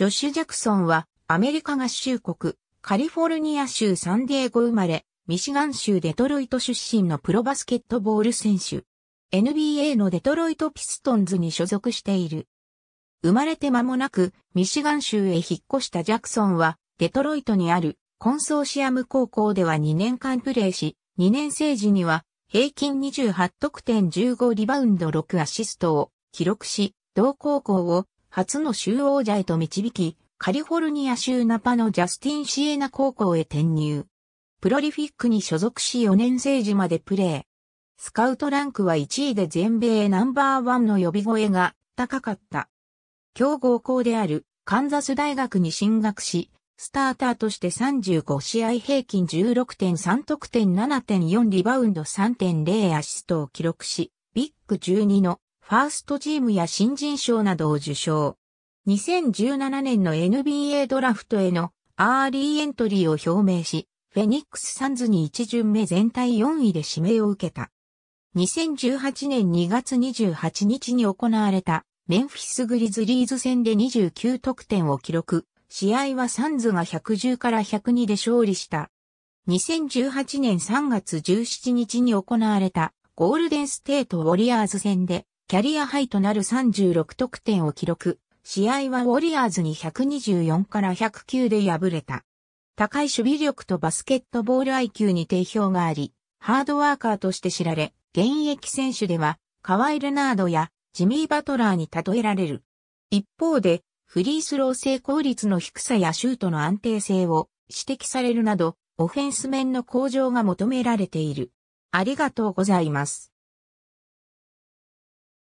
ジョシュ・ジャクソンはアメリカ合衆国カリフォルニア州サンディエゴ生まれ、ミシガン州デトロイト出身のプロバスケットボール選手。NBA のデトロイトピストンズに所属している。生まれて間もなくミシガン州へ引っ越したジャクソンはデトロイトにあるコンソーシアム高校では2年間プレーし、2年生時には平均28得点15リバウンド6アシストを記録し、同高校を初の州王者へと導き、カリフォルニア州ナパのジャスティン・シエナ高校へ転入。プロリフィックに所属し4年生時までプレー。スカウトランクは1位で全米ナンバーワンの呼び声が高かった。強豪校であるカンザス大学に進学し、スターターとして35試合平均16.3得点7.4リバウンド3.0アシストを記録し、ビッグ12のファーストチームや新人賞などを受賞。2017年の NBA ドラフトへのアーリーエントリーを表明し、フェニックスサンズに一巡目全体4位で指名を受けた。2018年2月28日に行われたメンフィスグリズリーズ戦で29得点を記録。試合はサンズが110から102で勝利した。2018年3月17日に行われたゴールデンステートウォリアーズ戦でキャリアハイとなる36得点を記録。試合はウォリアーズに124から109で敗れた。高い守備力とバスケットボール IQ に定評があり、ハードワーカーとして知られ、現役選手では、カワイ・レナードやジミー・バトラーに例えられる。一方で、フリースロー成功率の低さやシュートの安定性を指摘されるなど、オフェンス面の向上が求められている。ありがとうございます。